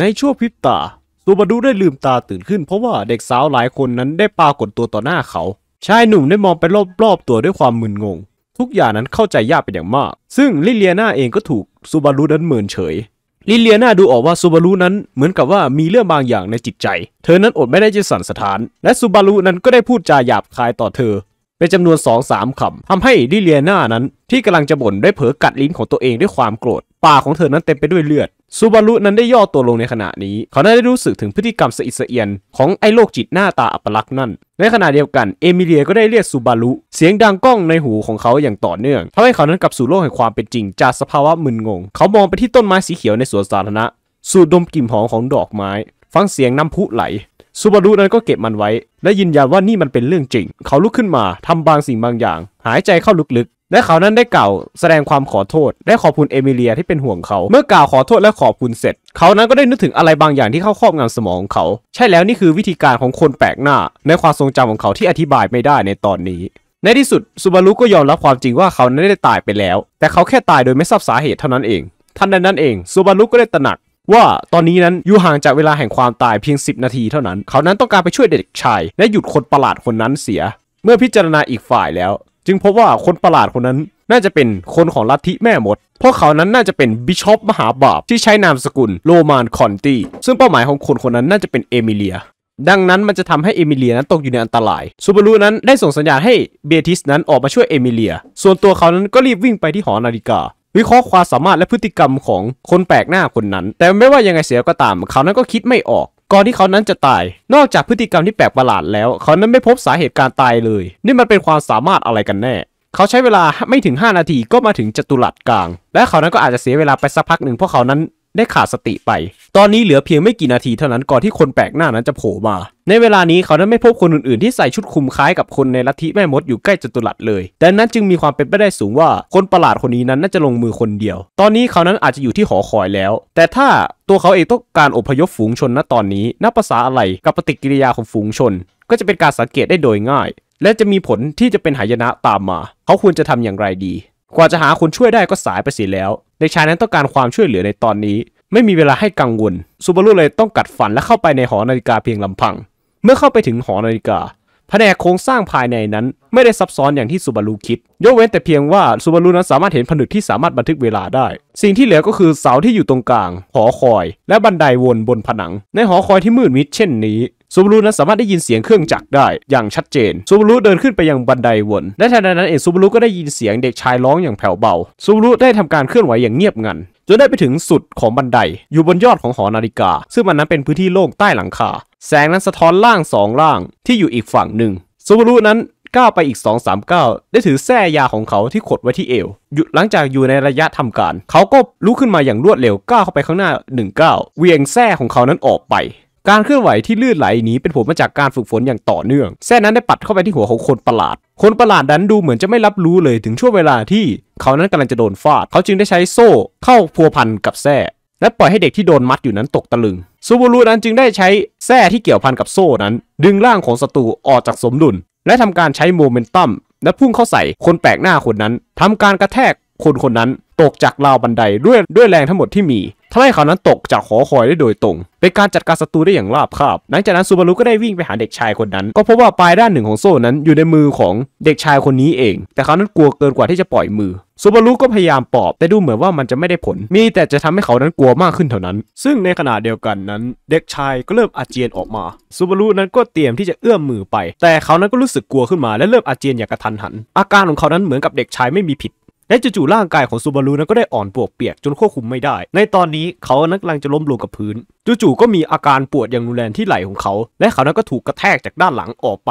ในช่วงพริบตาซูบารุได้ลืมตาตื่นขึ้นเพราะว่าเด็กสาวหลายคนนั้นได้ปรากฏตัวต่อหน้าเขา ชายหนุ่มได้มองไปรอบๆ ตัวด้วยความมึนงง ทุกอย่างนั้นเข้าใจยากเป็นอย่างมาก ซึ่งลิเลียนาเองก็ถูกซูบารุนั้นเมอนเฉยลิเลียนาดูออกว่าซูบารุนั้นเหมือนกับว่ามีเรื่องบางอย่างในจิตใจ เธอนั้นอดไม่ได้จะสั่นสะท้าน และซูบารุนั้นก็ได้พูดจาหยาบคายต่อเธอเป็นจำนวนสองสามคำทำให้ลิเลียนานั้นที่กำลังจะบ่นได้เผลอกัดลิ้นของตัวเองด้วยความโกรธปากของเธอนั้นเต็มไปด้วยเลือดซูบารุนั้นได้ย่อตัวลงในขณะนี้ เขาได้รู้สึกถึงพฤติกรรมสะอิดสะเอียน ของไอ้โลกจิตหน้าตาอัปลักษณ์นั่น ในขณะเดียวกันเอมิเลียก็ได้เรียกซูบารุเสียงดังก้องในหูของเขาอย่างต่อเนื่องทำให้เขานั้นกลับสู่โลกแห่งความเป็นจริง จากสภาวะมึนงง เขามองไปที่ต้นไม้สีเขียวในสวนสาธารณะ สูดดมกลิ่นหอมของดอกไม้ ฟังเสียงน้ำพุไหลซูบารุนั้นก็เก็บมันไว้ และยืนยันว่านี่มันเป็นเรื่องจริง เขาลุกขึ้นมาทำบางสิ่งบางอย่าง หายใจเข้าลึกและเขานั้นได้กล่าวแสดงความขอโทษ และขอบคุณเอมิเลียที่เป็นห่วงเขา เมื่อกล่าวขอโทษและขอบคุณเสร็จ เขานั้นก็ได้นึกถึงอะไรบางอย่างที่เข้าครอบงำสมองของเขา ใช่แล้วนี่คือวิธีการของคนแปลกหน้า ในความทรงจำของเขาที่อธิบายไม่ได้ในตอนนี้ในที่สุดซูบารุก็ยอมรับความจริงว่าเขานั้นได้ตายไปแล้ว แต่เขาแค่ตายโดยไม่ทราบสาเหตุเท่านั้นเองทันใดนั้นเองซูบารุก็ได้ตระหนักว่า ตอนนี้นั้นอยู่ห่างจากเวลาแห่งความตายเพียง10นาทีเท่านั้นเขานั้นต้องการไปช่วยเด็กชายและหยุดคนประหลาดคนนั้นเสีย เมื่อพิจารณาอีกฝ่ายแล้วจึงพบว่าคนประหลาดคนนั้นน่าจะเป็นคนของลัทธิแม่มด เพราะเขานั้นน่าจะเป็นบิชอปมหาบาปที่ใช้นามสกุลโรมานคอนตีซึ่งเป้าหมายของคนคนนั้นน่าจะเป็นเอมิเลีย ดังนั้นมันจะทำให้เอมิเลียนั้นตกอยู่ในอันตรายซูบารูนั้นได้ส่งสัญญาณให้เบติสนั้นออกมาช่วยเอมิเลีย ส่วนตัวเขานั้นก็รีบวิ่งไปที่หอนาฬิกา วิเคราะห์ความสามารถและพฤติกรรมของคนแปลกหน้าคนนั้น แต่ไม่ว่ายังไงเสียก็ตาม เขานั้นก็คิดไม่ออกก่อนที่เขานั้นจะตาย นอกจากพฤติกรรมที่แปลกประหลาดแล้ว เขานั้นไม่พบสาเหตุการตายเลย นี่มันเป็นความสามารถอะไรกันแน่ เขาใช้เวลาไม่ถึง 5 นาทีก็มาถึงจตุรัสกลาง และเขานั้นก็อาจจะเสียเวลาไปสักพักหนึ่งเพราะเขานั้นได้ขาดสติไป ตอนนี้เหลือเพียงไม่กี่นาทีเท่านั้นก่อนที่คนแปลกหน้านั้นจะโผล่มา ในเวลานี้เขานั้นไม่พบคนอื่น ๆ ที่ใส่ชุดคลุมคล้ายกับคนในลัทธิแม่มดอยู่ใกล้จตุรัสเลย ดังนั้นจึงมีความเป็นไปได้สูงว่าคนประหลาดคนนี้นั้นน่าจะลงมือคนเดียว ตอนนี้เขานั้นอาจจะอยู่ที่หอคอยแล้ว แต่ถ้าตัวเขาเองต้องการอพยพฝูงชน ณตอนนี้นับภาษาอะไรกับปฏิกิริยาของฝูงชน ก็จะเป็นการสังเกตได้โดยง่าย และจะมีผลที่จะเป็นหายนะตามมา เขาควรจะทำอย่างไรดี กว่าจะหาคนช่วยได้ก็สายไปเสียแล้วเด็กชายนั้นต้องการความช่วยเหลือในตอนนี้ไม่มีเวลาให้กังวลซูบารุเลยต้องกัดฟันและเข้าไปในหอนาฬิกาเพียงลำพัง เมื่อเข้าไปถึงหอนาฬิกา แผนกโครงสร้างภายในนั้น ไม่ได้ซับซ้อนอย่างที่ซูบารุคิด ยกเว้นแต่เพียงว่าซูบารุนั้นสามารถเห็นผนึกที่สามารถบันทึกเวลาได้ สิ่งที่เหลือก็คือเสาที่อยู่ตรงกลาง หอคอย และบันไดวนบนผนัง ในหอคอยที่มืดมิดเช่นนี้ซูบารุนั้นสามารถได้ยินเสียงเครื่องจักรได้ อย่างชัดเจนซูบารุเดินขึ้นไปยังบันไดวน และทันใดนั้นเองซูบารุก็ได้ยินเสียงเด็กชายร้องอย่างแผ่วเบาซูบารุได้ทำการเคลื่อนไหวอย่างเงียบงันจนได้ไปถึงสุดของบันได อยู่บนยอดของหอนาฬิกา ซึ่งมันนั้นเป็นพื้นที่โล่งใต้หลังคาแสงนั้นสะท้อนล่างสองล่างที่อยู่อีกฝั่งหนึ่งซูบารุนั้นก้าวไปอีก2 3 9 ได้ถือแส้ยาของเขาที่ขดไว้ที่เอวหยุดหลังจากอยู่ในระยะทำการ เขาก็ลุกขึ้นมาอย่างรวดเร็วก้าวเข้าไปข้างหน้า 1 9เวียงแส้ของเขานั้นออกไปการเคลื่อนไหวที่ลื่นไหลนี้เป็นผลมาจากการฝึกฝนอย่างต่อเนื่อง แซ่นั้นได้ปัดเข้าไปที่หัวของคนประหลาด คนประหลาดนั้นดูเหมือนจะไม่รับรู้เลยถึงช่วงเวลาที่เขานั้นกำลังจะโดนฟาด เขาจึงได้ใช้โซ่เข้าพัวพันกับแซ่และปล่อยให้เด็กที่โดนมัดอยู่นั้นตกตะลึงซูบูรุนั้นจึงได้ใช้แซ่ที่เกี่ยวพันกับโซ่นั้น ดึงร่างของศัตรูออกจากสมดุล และทำการใช้โมเมนตัมและพุ่งเข้าใส่คนแปลกหน้าคนนั้นทำการกระแทกคนคนนั้นตกจากราวบันไดด้วยด้วยแรงทั้งหมดที่มีทำให้เขานั้นตกจากหอคอยได้โดยตรง เป็นการจัดการศัตรูได้อย่างราบคาบ หลังจากนั้นซูบารุก็ได้วิ่งไปหาเด็กชายคนนั้น ก็พบว่าปลายด้านหนึ่งของโซ่นั้นอยู่ในมือของเด็กชายคนนี้เอง แต่เขานั้นกลัวเกินกว่าที่จะปล่อยมือซูบารุก็พยายามปอบแต่ดูเหมือนว่ามันจะไม่ได้ผล มีแต่จะทำให้เขานั้นกลัวมากขึ้นเท่านั้น ซึ่งในขณะเดียวกันนั้นเด็กชายก็เริ่มอาเจียนออกมาซูบารุนั้นก็เตรียมที่จะเอื้อมมือไป แต่เขานั้นก็รู้สึกกลัวขึ้นมาและเริ่มอาเจียนอย่างกระทันหัน อาการของเขานั้นเหมือนกับเด็กชายไม่มีผิดและจู่ๆร่างกายของซูบารุนั้นก็ได้อ่อนปวกเปียกจนควบคุมไม่ได้ ในตอนนี้เขานักลังจะล้มลงกับพื้น จู่ๆก็มีอาการปวดอย่างรุนแรงที่ไหล่ของเขา และเขานั้นก็ถูกกระแทกจากด้านหลังออกไป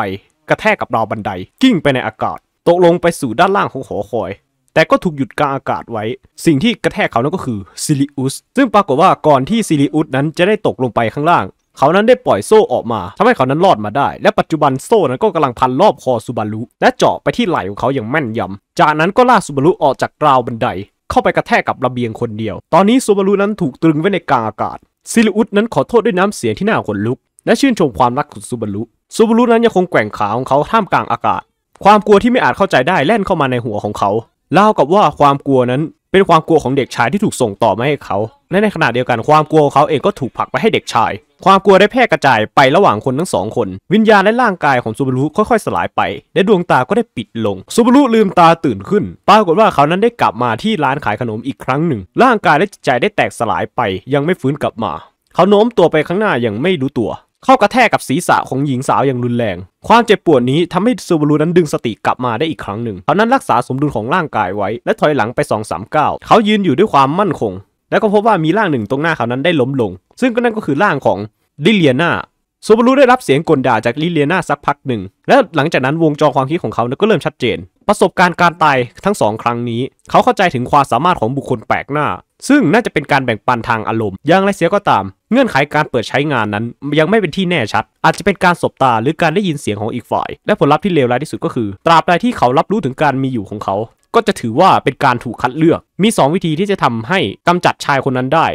กระแทกกับราวบันไดกิ้งไปในอากาศ ตกลงไปสู่ด้านล่างของหอคอย แต่ก็ถูกหยุดกลางอากาศไว้ สิ่งที่กระแทกเขานั้นก็คือซิลิอุสซึ่งปรากฏว่าก่อนที่ซิลิอุสนั้นจะได้ตกลงไปข้างล่างเขานั้นได้ปล่อยโซ่ออกมา ทำให้เขานั้นรอดมาได้และปัจจุบันโซ่นั้นก็กำลังพันรอบคอซูบารุและเจาะไปที่ไหล่ของเขาอย่างแม่นยำ จากนั้นก็ลากซูบารุออกจากราวบันได เข้าไปกระแทกกับระเบียงคนเดียวตอนนี้ซูบารุนั้นถูกตรึงไว้ในกลางอากาศซิลิอุตนั้นขอโทษด้วยน้ำเสียงที่น่าขนลุก และชื่นชมความรักของซูบารุซูบารุนั้นยังคงแกว่งขาของเขาท่ามกลางอากาศ ความกลัวที่ไม่อาจเข้าใจได้แล่นเข้ามาในหัวของเขาเล่ากับว่าความกลัวนั้นเป็นความกลัวของเด็กชายที่ถูกส่งต่อมาให้เขาและในขณะเดียวกันความกลัวของเขาเองก็ถูกผลักไปให้เด็กชาย ความกลัวได้แพร่กระจายไประหว่างคนทั้งสองคน วิญญาณและร่างกายของซูบารุ ค่อย ๆสลายไป และดวงตาก็ได้ปิดลงซูบารุลืมตาตื่นขึ้น ปรากฏว่าเขานั้นได้กลับมาที่ร้านขายขนมอีกครั้งหนึ่ง ร่างกายและจิตใจได้แตกสลายไปยังไม่ฟื้นกลับมา เขาโน้มตัวไปข้างหน้าอย่างไม่รู้ตัว เข้ากระแทกกับศีรษะของหญิงสาวอย่างรุนแรง ความเจ็บปวดนี้ทำให้ซูบารุนั้นดึงสติกลับมาได้อีกครั้งหนึ่งเขานั้นรักษาสมดุลของร่างกายไว้และถอยหลังไปสองสามก้าวเขายืนอยู่ด้วยความมั่นคงแล้วก็พบว่ามีร่างหนึ่งตรงหน้าเขานั้นได้ล้มลง ซึ่งก็นั่นก็คือร่างของลิเลียนาซูบารุได้รับเสียงกลด่าจากลิเลียนาสักพักหนึ่ง และหลังจากนั้นวงจรความคิดของเขาก็เริ่มชัดเจน ประสบการณ์การตายทั้งสองครั้งนี้ เขาเข้าใจถึงความสามารถของบุคคลแปลกหน้า ซึ่งน่าจะเป็นการแบ่งปันทางอารมณ์ อย่างไรเสียก็ตาม เงื่อนไขการเปิดใช้งานนั้น ยังไม่เป็นที่แน่ชัด อาจจะเป็นการสบตาหรือการได้ยินเสียงของอีกฝ่ายและผลลัพธ์ที่เลวร้ายที่สุดก็คือ ตราบใดที่เขารับรู้ถึงการมีอยู่ของเขาก็จะถือว่าเป็นการถูกคัดเลือก มี 2 วิธีที่จะทำให้กำจัดชายคนนั้นได้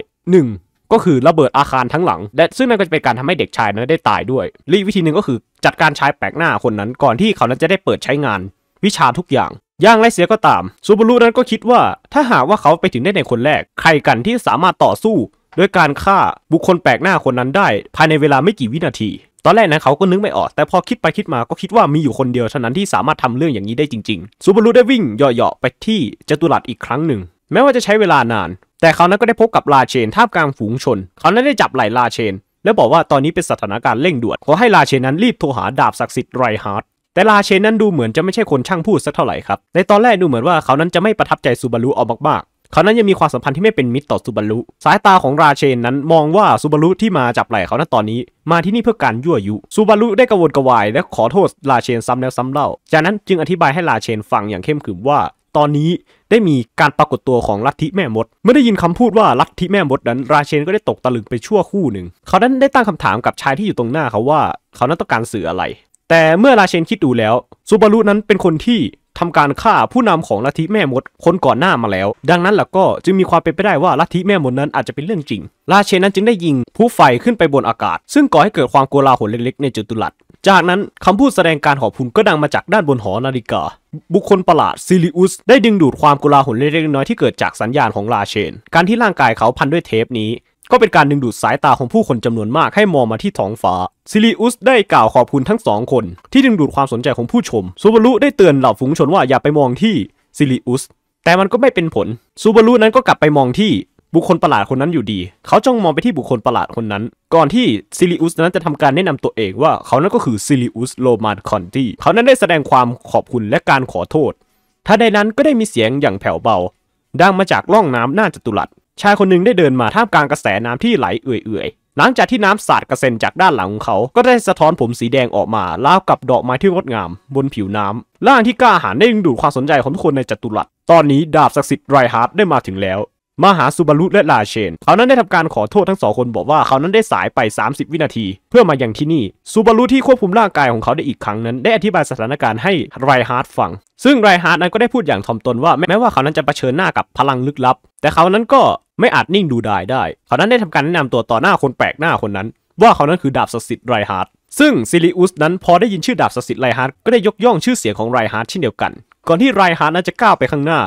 1. ก็คือระเบิดอาคารทั้งหลัง และซึ่งนั่นก็จะเป็นการทำให้เด็กชายนั้นได้ตายด้วยและวิธีหนึ่งก็คือ จัดการชายแปลกหน้าคนนั้นก่อนที่เขานั้นจะได้เปิดใช้งาน วิชาทุกอย่าง ย่างไรเสียก็ตามซูบารุนั้นก็คิดว่า ถ้าหากว่าเขาไปถึงได้ในคนแรก ใครกันที่สามารถต่อสู้ด้วยการฆ่าบุคคลแปลกหน้าคนนั้นได้ ภายในเวลาไม่กี่วินาทีตอนแรกนะเขาก็นึกไม่ออก แต่พอคิดไปคิดมาก็คิดว่ามีอยู่คนเดียวเท่านั้นที่สามารถทำเรื่องอย่างนี้ได้จริงๆซูบารุได้วิ่งเหาะๆไปที่จตุรัสอีกครั้งหนึ่ง แม้ว่าจะใช้เวลานาน แต่เขานั้นก็ได้พบกับลาเชนท่ามกลางฝูงชนเขานั้นได้จับไหล่ลาเชน แล้วบอกว่าตอนนี้เป็นสถานการณ์เร่งด่วนขอให้ลาเชนนั้นรีบโทรหาดาบศักดิ์สิทธิ์ไรฮาร์ดแต่ลาเชนนั้นดูเหมือนจะไม่ใช่คนช่างพูดสักเท่าไหร่ครับในตอนแรกดูเหมือนว่าเขานั้นจะไม่ประทับใจซูบารุออกมากเขานั้นยังมีความสัมพันธ์ที่ไม่เป็นมิตรต่อซูบารุสายตาของราเชนนั้นมองว่าซูบารุที่มาจับไหล่เขาณตอนนี้ มาที่นี่เพื่อการยั่วยุซูบารุได้กระวนกระวายและขอโทษ ราเชนซ้ำแล้วซ้ำเล่า จากนั้นจึงอธิบายให้ราเชนฟังอย่างเข้มขืนว่า ตอนนี้ได้มีการปรากฏตัวของลัทธิแม่มด เมื่อได้ยินคำพูดว่าลัทธิแม่มดนั้น ราเชนก็ได้ตกตะลึงไปชั่วคู่หนึ่ง เขานั้นได้ตั้งคำถามกับชายที่อยู่ตรงหน้าเขาว่าเขานั้นต้องการสื่ออะไร แต่เมื่อราเชนคิดดูแล้วซูบารุนั้นเป็นคนที่ทำการฆ่าผู้นำของลัทธิแม่มดคนก่อนหน้ามาแล้ว ดังนั้นล่ะก็จึงมีความเป็นไปได้ว่าลัทธิแม่มดนั้นอาจจะเป็นเรื่องจริง ราเชนนั้นจึงได้ยิงผู้ไฟขึ้นไปบนอากาศ ซึ่งก่อให้เกิดความโกลาหลเล็กๆ ในจัตุรัสจากนั้นคำพูดแสดงการหอบคุนก็ดังมาจากด้านบนหอนาฬิกา บุคคลประหลาดซิลิอุสได้ดึงดูดความโกลาหลเล็กๆน้อยที่เกิดจากสัญญาณของราเชน การที่ร่างกายเขาพันด้วยเทปนี้ก็เป็นการดึงดูดสายตาของผู้คนจำนวนมากให้มองมาที่ท้องฟ้าซิลิอุสได้กล่าวขอบคุณทั้งสองคนที่ดึงดูดความสนใจของผู้ชมซูบารุได้เตือนเหล่าฝูงชนว่าอย่าไปมองที่ซิลิอุสแต่มันก็ไม่เป็นผลซูบารุนั้นก็กลับไปมองที่ บุคคลประหลาดคนนั้นอยู่ดี เขาจ้องมองไปที่บุคคลประหลาดคนนั้น ก่อนที่ซิลิอุสนั้นจะทำการแนะนำตัวเองว่าเขานั้นก็คือซิลิอุสโลมาคอนตี้เขานั้นได้แสดงความขอบคุณและการขอโทษท่าใดนั้นก็ได้มีเสียงอย่างแผ่วเบาดังมาจากร่องน้ำหน้าจัตุรัสชายคนหนึ่งได้เดินมาท่ามกลางกระแสน้ำที่ไหลเอื่อยๆ หลังจากที่น้ำสาดกระเซ็นจากด้านหลังของเขา ก็ได้สะท้อนผมสีแดงออกมาลาวกับดอกไม้ที่งดงาม บนผิวน้ำ ล่างที่กล้าหาญได้ดึงดูดความสนใจของทุกคนในจัตุรัส ตอนนี้ดาบศักดิ์สิทธิ์ไรฮาร์ดได้มาถึงแล้ว มาหาซูบารุและลาเชน เขานั้นได้ทำการขอโทษทั้งสองคนบอกว่าเขานั้นได้สายไป 30 วินาที เพื่อมาอย่างที่นี่ซูบารุที่ควบคุมร่างกายของเขาได้อีกครั้งนั้น ได้อธิบายสถานการณ์ให้ไรฮาร์ดฟัง ซึ่งไรฮาร์ดนั้นก็ได้พูดอย่างถ่อมตนว่าแม้ว่าเขานั้นจะะเผชิญหน้ากับพลังลึกลับแต่เขานั้นก็ไม่อาจนิ่งดูดายได้ เขานั้นได้ทำการแนะนำตัวต่อหน้าคนแปลกหน้าคนนั้น ว่าเขานั้นคือดาบสิทธิ์ไรฮาร์ดซึ่งซิลิอุสนั้นพอได้ยินชื่อดาบสิทธิ์ไรฮาร์ดก็ได้ยกย่องชื่อเสียงของไรฮาร์ดเช่นเดียวกัน ก่อนที่ไรฮาร์ดนั้นจะก้าวไปข้างหน้า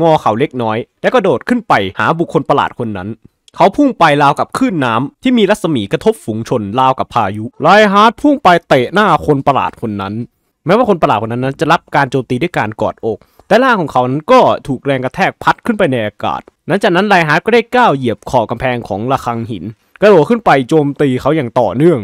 งอเข่าเล็กน้อย แล้วก็โดดขึ้นไปหาบุคคลประหลาดคนนั้น เขาพุ่งไปราวกับคลื่นน้ำที่มีรัศมีกระทบฝูงชนราวกับพายุ ไรฮาร์ดพุ่งไปเตะหน้าคนประหลาดคนนั้น แม้ว่าคนประหลาดคนนั้นนั้นจะรับการโจมตีด้วยการกอดอกแต่ร่างของเขานั้นก็ถูกแรงกระแทกพัดขึ้นไปในอากาศ หลังจากนั้นไรฮาร์ดก็ได้ก้าวเหยียบขอบกำแพงของระฆังหิน กระโดดขึ้นไปโจมตีเขาอย่างต่อเนื่อง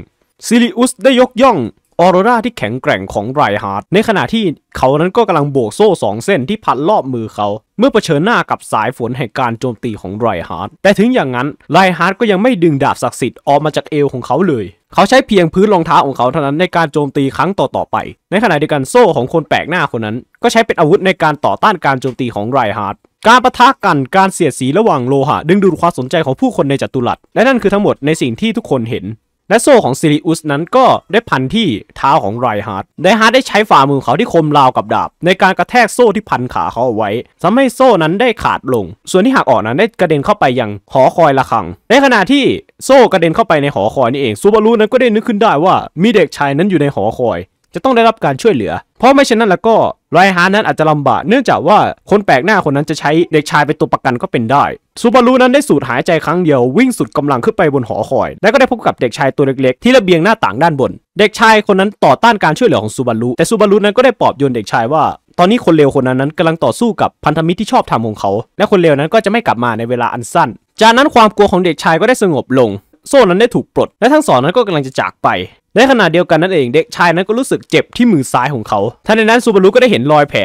ซิลิอุสได้ยกย่องออโรราที่แข็งแกร่งของไรฮาร์ดในขณะที่เขานั้นก็กำลังโบกโซ่สองเส้นที่พันรอบมือเขา เมื่อเผชิญหน้ากับสายฝนแห่งการโจมตีของไรฮาร์ดแต่ถึงอย่างนั้นไรฮาร์ดก็ยังไม่ดึงดาบศักดิ์สิทธิ์ออกมาจากเอวของเขาเลย เขาใช้เพียงพื้นรองเท้าของเขาเท่านั้นในการโจมตีครั้งต่อๆไป ในขณะเดียวกันโซ่ของคนแปลกหน้าคนนั้นก็ใช้เป็นอาวุธในการต่อต้านการโจมตีของไรฮาร์ดการประทะกัน การเสียดสีระหว่างโลหะดึงดูดความสนใจของผู้คนในจัตุรัสและนั่นคือทั้งหมดในสิ่งที่ทุกคนเห็นและโซ่ของซิริอุสนั้นก็ได้พันที่เท้าของไรฮาร์ด ไรฮาร์ดได้ใช้ฝ่ามือเขาที่คมราวกับดาบ ในการกระแทกโซ่ที่พันขาเขาเอาไว้ทำให้โซ่นั้นได้ขาดลง ส่วนที่หักออกนั้นได้กระเด็นเข้าไปยังหอคอยระคัง ในขณะที่โซ่กระเด็นเข้าไปในหอคอยนี่เองซูบารุนั้นก็ได้นึกขึ้นได้ว่ามีเด็กชายนั้นอยู่ในหอคอย จะต้องได้รับการช่วยเหลือ เพราะไม่เช่นนั้นแล้วก็ไรฮาร์ดนั้นอาจจะลำบาก เนื่องจากว่าคนแปลกหน้าคนนั้นจะใช้เด็กชายเป็นตัวประกันก็เป็นได้ซูบารุนั้นได้สูดหายใจครั้งเดียว วิ่งสุดกำลังขึ้นไปบนหอคอย และก็ได้พบกับเด็กชายตัวเล็กๆที่ระเบียงหน้าต่างด้านบน เด็กชายคนนั้นต่อต้านการช่วยเหลือของซูบารุแต่ซูบารุนั้นก็ได้ปลอบโยนเด็กชายว่า ตอนนี้คนเลวคนนั้นนั้นกำลังต่อสู้กับพันธมิตรที่ชอบทำของเขา และคนเลวนั้นก็จะไม่กลับมาในเวลาอันสั้น จากนั้นความกลัวของเด็กชายก็ได้สงบลง โซ่นั้นได้ถูกปลด และทั้งสองนั้นก็กำลังจะจากไปในขณะเดียวกันนั่นเองเด็กชายนั้นก็รู้สึกเจ็บที่มือซ้ายของเขาทันใดนั้นซูบารุก็ได้เห็นรอยแผล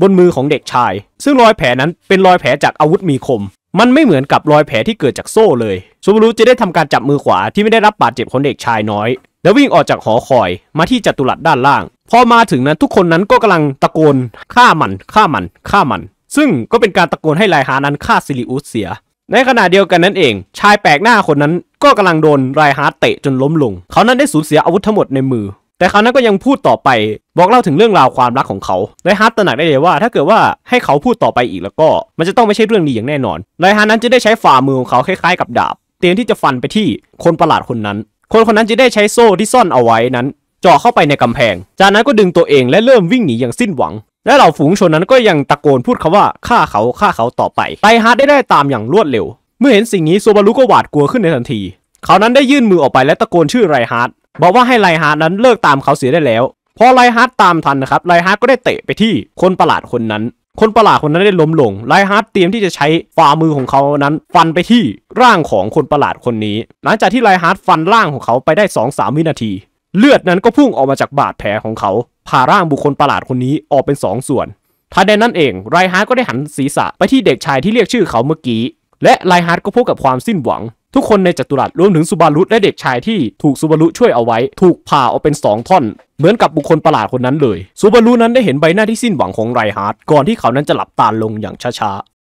บนมือของเด็กชาย ซึ่งรอยแผลนั้นเป็นรอยแผลจากอาวุธมีคมมันไม่เหมือนกับรอยแผลที่เกิดจากโซ่เลยซูบารุจะได้ทำการจับมือขวาที่ไม่ได้รับบาดเจ็บของเด็กชายน้อย แล้ววิ่งออกจากหอคอยมาที่จัตุรัสด้านล่าง พอมาถึงนั้นทุกคนนั้นก็กำลังตะโกนฆ่ามันฆ่ามันฆ่ามัน ซึ่งก็เป็นการตะโกนให้ไลฮานั้นฆ่าซิลิอุสเสีย ในขณะเดียวกันนั้นเอง ชายแปลกหน้าคนนั้นก็กำลังโดนไรฮาเตะจนล้มลง เขานั้นได้สูญเสียอาวุธทั้งหมดในมือแต่เขานั้นก็ยังพูดต่อไป บอกเล่าถึงเรื่องราวความรักของเขาไรฮาร์ตตระหนักได้เลยว่า ถ้าเกิดว่าให้เขาพูดต่อไปอีกแล้วก็มันจะต้องไม่ใช่เรื่องดีอย่างแน่นอนไรฮาร์นั้นจะได้ใช้ฝ่ามือของเขาคล้าย ๆกับดาบ เตรียมที่จะฟันไปที่คนประหลาดคนนั้น คนคนนั้นจะได้ใช้โซ่ที่ซ่อนเอาไว้นั้นเจาะเข้าไปในกำแพง จากนั้นก็ดึงตัวเองและเริ่มวิ่งหนีอย่างสิ้นหวัง และเหล่าฝูงชนนั้นก็ยังตะโกนพูดคาว่าฆ่าเขาฆ่าเขาต่อไปไรฮาร์ดได้ได้ตามอย่างรวดเร็ว เมื่อเห็นสิ่งนี้โซบารุก็หวาดกลัวขึ้นในทันทีเขานั้นได้ยื่นมือออกไปและตะโกนชื่อไรฮาร์ดบอกว่าให้ไลฮาร์ดนั้น เลิกตามเขาเสียได้แล้วพอไลฮาร์ดตามทันนะครับ ไลฮาร์ดก็ได้เตะไปที่คนประหลาดคนนั้น คนประหลาดคนนั้นได้ล้มลง ไลฮาร์ดเตรียมที่จะใช้ฝ่ามือของเขานั้น ฟันไปที่ร่างของคนประหลาดคนนี้ หลังจากที่ไลฮาร์ดฟันร่างของเขาไปได้2อสาวินาที เลือดนั้นก็พุ่งออกมาจากบาดแผลของเขา ผ่าร่างบุคคลประหลาดคนนี้ออกเป็น 2สส่วนทันใดนั้นเอง ไลฮาร์ดก็ได้หันศีรษะไปที่เด็กชายที่เรียกชื่อเขาเมื่อกี้ และไลฮาร์ดก็พบกับความสิ้นหวังทุกคนในจัตุรัสรวมถึงสุบารุและเด็กชายที่ถูกสุบารุช่วยเอาไว้ ถูกผ่าออกเป็น 2 ท่อน เหมือนกับบุคคลประหลาดคนนั้นเลยซูบารุนั้นได้เห็นใบหน้าที่สิ้นหวังของไรฮาร์ดก่อนที่เขานั้นจะหลับตาลงอย่างช้า